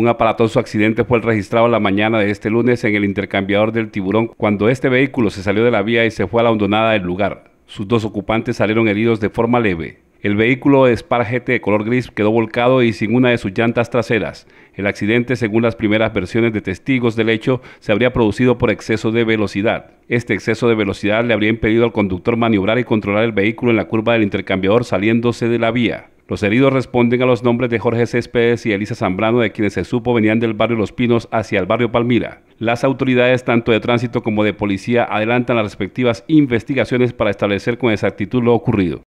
Un aparatoso accidente fue el registrado la mañana de este lunes en el intercambiador del tiburón cuando este vehículo se salió de la vía y se fue a la hondonada del lugar. Sus dos ocupantes salieron heridos de forma leve. El vehículo esparjete de color gris quedó volcado y sin una de sus llantas traseras. El accidente, según las primeras versiones de testigos del hecho, se habría producido por exceso de velocidad. Este exceso de velocidad le habría impedido al conductor maniobrar y controlar el vehículo en la curva del intercambiador saliéndose de la vía. Los heridos responden a los nombres de Jorge Céspedes y Elisa Zambrano, de quienes se supo venían del barrio Los Pinos hacia el barrio Palmira. Las autoridades tanto de tránsito como de policía adelantan las respectivas investigaciones para establecer con exactitud lo ocurrido.